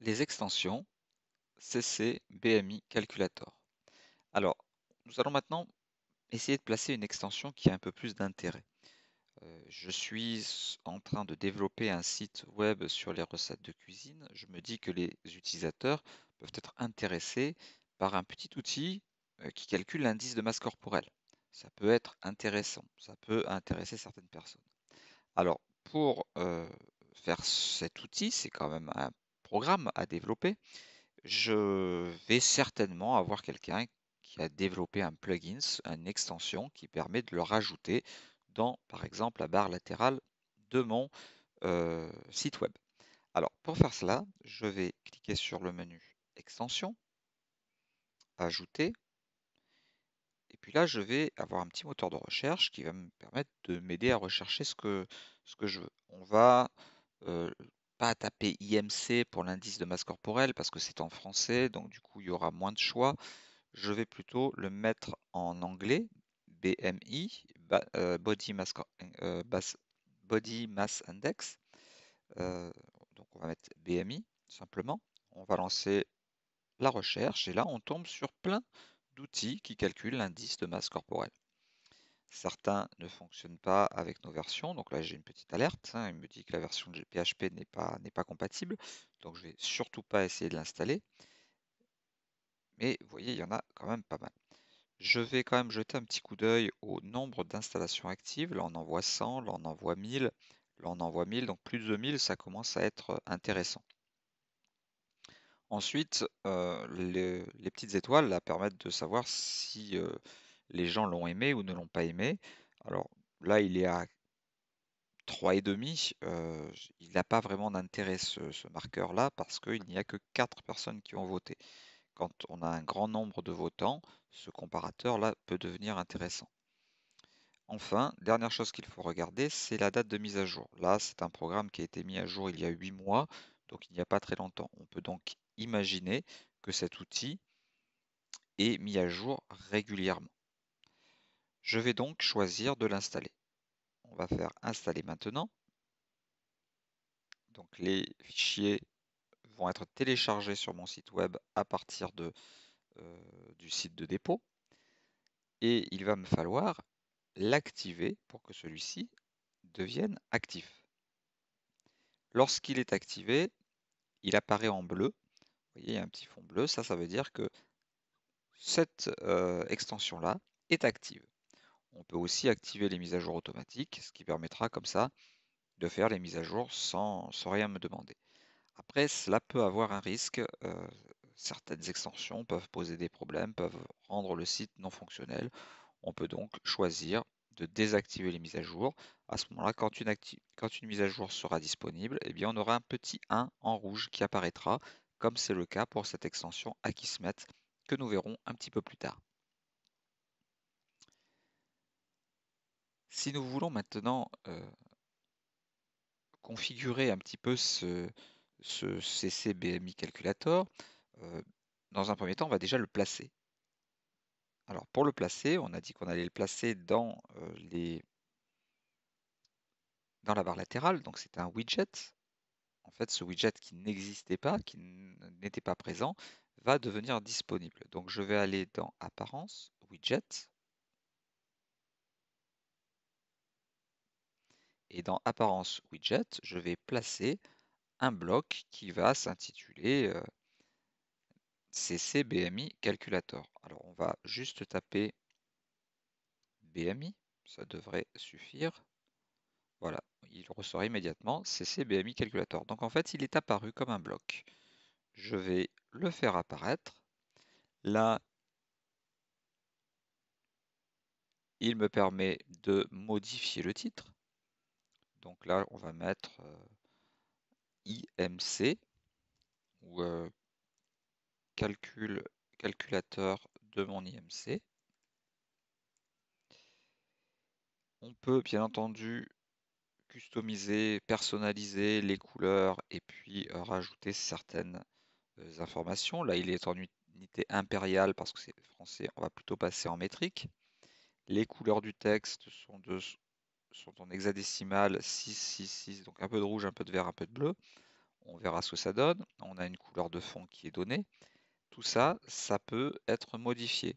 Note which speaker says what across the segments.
Speaker 1: les extensions CC BMI Calculator. Alors, nous allons maintenant essayer de placer une extension qui a un peu plus d'intérêt. Euh, je suis en train de développer un site web sur les recettes de cuisine. Je me dis que les utilisateurs peuvent être intéressés par un petit outil euh, qui calcule l'indice de masse corporelle. Ça peut être intéressant, ça peut intéresser certaines personnes. Alors, pour euh, faire cet outil, c'est quand même un programme à développer, je vais certainement avoir quelqu'un qui a développé un plugin, une extension qui permet de le rajouter dans, par exemple, la barre latérale de mon euh, site web. Alors, pour faire cela, je vais cliquer sur le menu Extension, Ajouter, et puis là, je vais avoir un petit moteur de recherche qui va me permettre de m'aider à rechercher ce que, ce que je veux. On va euh, pas à taper IMC pour l'indice de masse corporelle parce que c'est en français, donc du coup il y aura moins de choix. Je vais plutôt le mettre en anglais, BMI, euh, Body Mass, euh, Body Mass Index. Euh, donc on va mettre BMI simplement. On va lancer la recherche et là on tombe sur plein d'outils qui calculent l'indice de masse corporelle. Certains ne fonctionnent pas avec nos versions. Donc là, j'ai une petite alerte. Hein. il me dit que la version de PHP n'est pas, n'est pas compatible. Donc je vais surtout pas essayer de l'installer. Mais vous voyez, il y en a quand même pas mal. Je vais quand même jeter un petit coup d'œil au nombre d'installations actives. Là, on en voit 100, là, on envoie 1000, là, on en 1000. Donc plus de 1000, ça commence à être euh, intéressant. Ensuite, euh, les, petites étoiles permettent de savoir si... Euh, les gens l'ont aimé ou ne l'ont pas aimé. Alors là, il est à 3,5. Euh, il n'a pas vraiment d'intérêt ce, ce marqueur-là parce qu'il n'y a que 4 personnes qui ont voté. Quand on a un grand nombre de votants, ce comparateur-là peut devenir intéressant. Enfin, dernière chose qu'il faut regarder, c'est la date de mise à jour. Là, c'est un programme qui a été mis à jour il y a 8 mois, donc il n'y a pas très longtemps. On peut donc imaginer que cet outil est mis à jour régulièrement. Je vais donc choisir de l'installer. On va faire installer maintenant. Donc les fichiers vont être téléchargés sur mon site web à partir de, euh, du site de dépôt. Et il va me falloir l'activer pour que celui-ci devienne actif. Lorsqu'il est activé, il apparaît en bleu. Vous voyez, il y a un petit fond bleu. Ça, ça veut dire que cette euh, extension-là est active on peut aussi activer les mises à jour automatiques, ce qui permettra comme ça de faire les mises à jour sans, rien me demander. Après, cela peut avoir un risque. Euh, certaines extensions peuvent poser des problèmes, peuvent rendre le site non fonctionnel. On peut donc choisir de désactiver les mises à jour. À ce moment-là, quand, quand, une mise à jour sera disponible, eh bien, on aura un petit 1 en rouge qui apparaîtra, comme c'est le cas pour cette extension Akismet que nous verrons un petit peu plus tard. Si nous voulons maintenant euh, configurer un petit peu ce, CCBMI Calculator, euh, dans un premier temps, on va déjà le placer. Alors pour le placer, on a dit qu'on allait le placer dans, euh, dans la barre latérale, donc c'est un widget. En fait, ce widget qui n'existait pas, qui n'était pas présent, va devenir disponible. Donc je vais aller dans Apparence, Widget, Et dans Apparence Widget, je vais placer un bloc qui va s'intituler euh, CCBMI Calculator. Alors on va juste taper BMI, ça devrait suffire. Voilà, il ressort immédiatement CCBMI Calculator. Donc en fait, il est apparu comme un bloc. Je vais le faire apparaître. Là, il me permet de modifier le titre. Donc là, on va mettre euh, IMC ou euh, calculateur de mon IMC. On peut bien entendu customiser, personnaliser les couleurs et puis euh, rajouter certaines informations. Là, il est en unité impériale parce que c'est français, on va plutôt passer en métrique. Les couleurs du texte sont de sur ton hexadécimal 6, 6, 6, donc un peu de rouge, un peu de vert, un peu de bleu. On verra ce que ça donne. On a une couleur de fond qui est donnée. Tout ça, ça peut être modifié.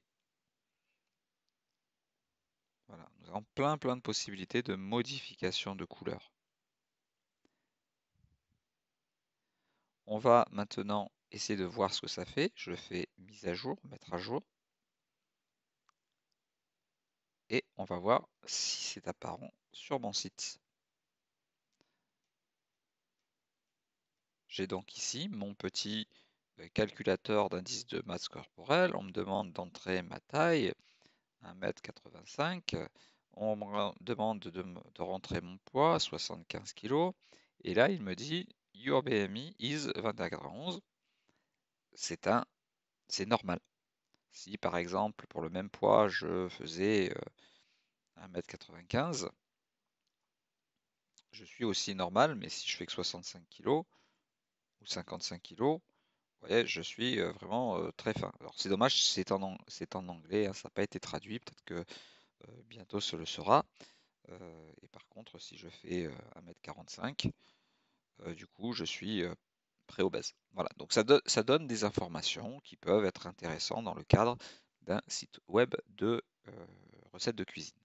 Speaker 1: Voilà, nous avons plein plein de possibilités de modification de couleur. On va maintenant essayer de voir ce que ça fait. Je fais mise à jour, mettre à jour et on va voir si c'est apparent sur mon site. J'ai donc ici mon petit euh, calculateur d'indice de masse corporelle. On me demande d'entrer ma taille, 1m85. On me demande de, rentrer mon poids, 75 kg. Et là, il me dit Your BMI is 21,11. C'est un, c'est normal. Si par exemple, pour le même poids, je faisais 1m95, euh, je suis aussi normal, mais si je fais que 65 kg ou 55 kg, vous voyez, je suis euh, vraiment euh, très fin. Alors c'est dommage, c'est en, anglais, hein, ça n'a pas été traduit, peut-être que bientôt ce le sera. et par contre, si je fais 1m45, du coup, je suis voilà, donc ça, ça, donne des informations qui peuvent être intéressantes dans le cadre d'un site web de euh, recettes de cuisine.